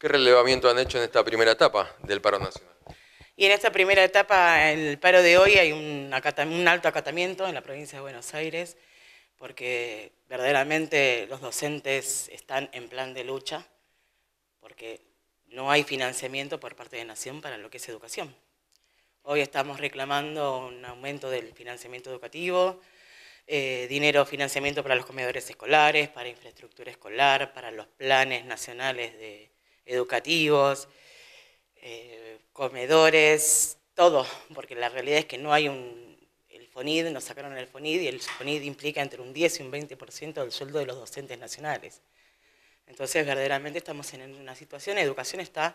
¿Qué relevamiento han hecho en esta primera etapa del paro nacional? Y en esta primera etapa, el paro de hoy, hay un, un alto acatamiento en la provincia de Buenos Aires, porque verdaderamente los docentes están en plan de lucha, porque no hay financiamiento por parte de Nación para lo que es educación. Hoy estamos reclamando un aumento del financiamiento educativo, eh, dinero, financiamiento para los comedores escolares, para infraestructura escolar, para los planes nacionales de, educativos, eh, comedores, todo, porque la realidad es que no hay un... El FONID, nos sacaron el FONID y el FONID implica entre un 10 y un 20% del sueldo de los docentes nacionales. Entonces, verdaderamente estamos en una situación, la educación está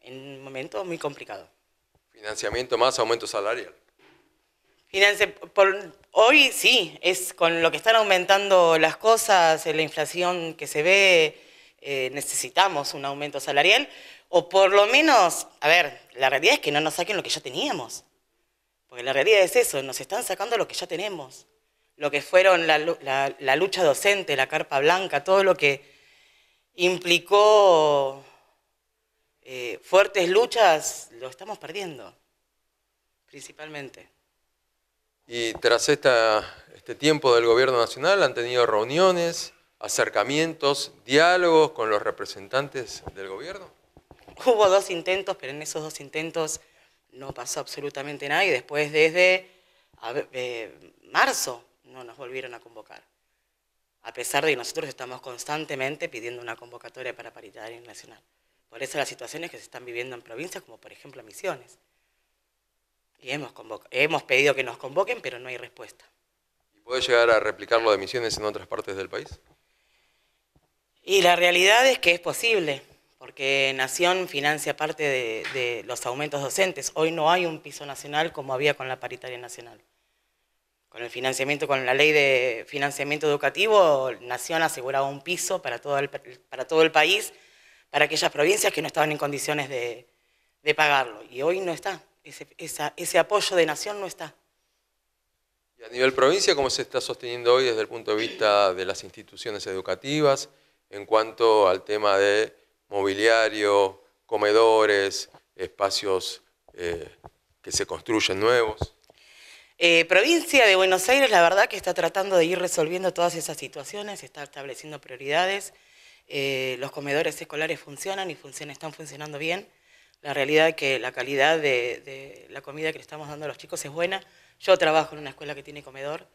en un momento muy complicado. Financiamiento más aumento salarial. por, Hoy sí, es con lo que están aumentando las cosas, eh, la inflación que se ve, eh, necesitamos un aumento salarial, o por lo menos, a ver, la realidad es que no nos saquen lo que ya teníamos, porque la realidad es eso, nos están sacando lo que ya tenemos, lo que fueron la, lucha docente, la carpa blanca, todo lo que implicó eh, fuertes luchas, lo estamos perdiendo, principalmente. Y tras este tiempo del Gobierno Nacional han tenido reuniones, acercamientos, diálogos con los representantes del Gobierno. Hubo dos intentos, pero en esos dos intentos no pasó absolutamente nada y después desde eh, marzo no nos volvieron a convocar. A pesar de que nosotros estamos constantemente pidiendo una convocatoria para paritaria nacional. Por eso las situaciones que se están viviendo en provincias, como por ejemplo Misiones. Y hemos, pedido que nos convoquen, pero no hay respuesta. ¿Y puede llegar a replicar lo de misiones en otras partes del país? Y la realidad es que es posible, porque Nación financia parte de, los aumentos docentes. Hoy no hay un piso nacional como había con la paritaria nacional con el financiamiento, con la ley de financiamiento educativo, Nación aseguraba un piso para todo el, para todo el país, para aquellas provincias que no estaban en condiciones de pagarlo. Y hoy no está ese, ese apoyo de nación no está. ¿Y a nivel provincia cómo se está sosteniendo hoy desde el punto de vista de las instituciones educativas en cuanto al tema de mobiliario, comedores, espacios eh, que se construyen nuevos? Eh, provincia de Buenos Aires, la verdad que está tratando de ir resolviendo todas esas situaciones, está estableciendo prioridades. Eh, los comedores escolares funcionan y funcionan, están funcionando bien la realidad es que la calidad de, la comida que le estamos dando a los chicos es buena. Yo trabajo en una escuela que tiene comedor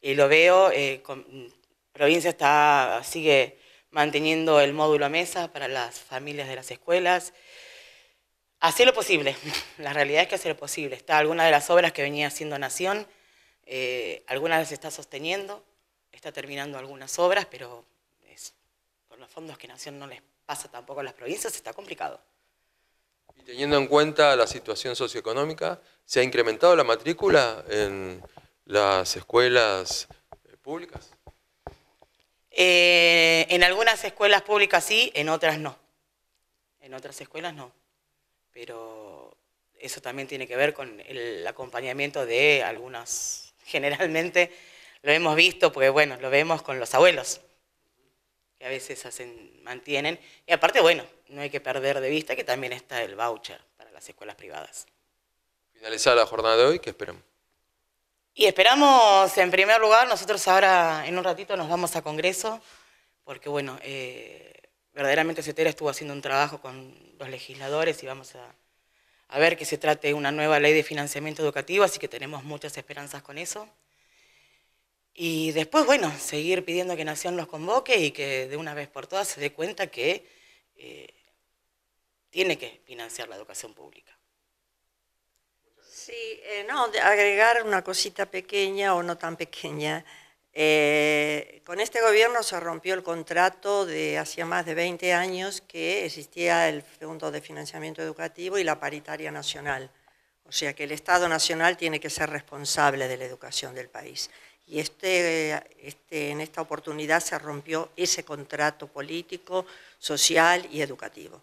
y lo veo. Eh, provincia está, sigue manteniendo el módulo a mesa para las familias de las escuelas. Hace lo posible, la realidad es que hace lo posible. Está alguna de las obras que venía haciendo Nación, eh, algunas se está sosteniendo, está terminando algunas obras, pero por los fondos que Nación no les pasa tampoco a las provincias, está complicado. Y teniendo en cuenta la situación socioeconómica, ¿se ha incrementado la matrícula en las escuelas eh, públicas? Eh, en algunas escuelas públicas sí, en otras no. En otras escuelas no. Pero eso también tiene que ver con el acompañamiento de algunas, generalmente lo hemos visto, pues bueno, lo vemos con los abuelos que a veces hacen, mantienen. Y aparte, bueno, no hay que perder de vista que también está el voucher para las escuelas privadas. Finalizada la jornada de hoy, ¿qué esperamos? Y esperamos, en primer lugar, nosotros ahora en un ratito nos vamos a Congreso, porque bueno, eh, verdaderamente CETERA estuvo haciendo un trabajo con los legisladores y vamos a, a ver que se trate una nueva ley de financiamiento educativo, así que tenemos muchas esperanzas con eso. Y después, bueno, seguir pidiendo que Nación los convoque y que de una vez por todas se dé cuenta que eh, tiene que financiar la educación pública. Sí, eh, no, agregar una cosita pequeña o no tan pequeña. Eh, con este gobierno se rompió el contrato de hacía más de 20 años que existía el Fondo de Financiamiento Educativo y la paritaria nacional. O sea que el Estado Nacional tiene que ser responsable de la educación del país y este, este, en esta oportunidad se rompió ese contrato político, social y educativo.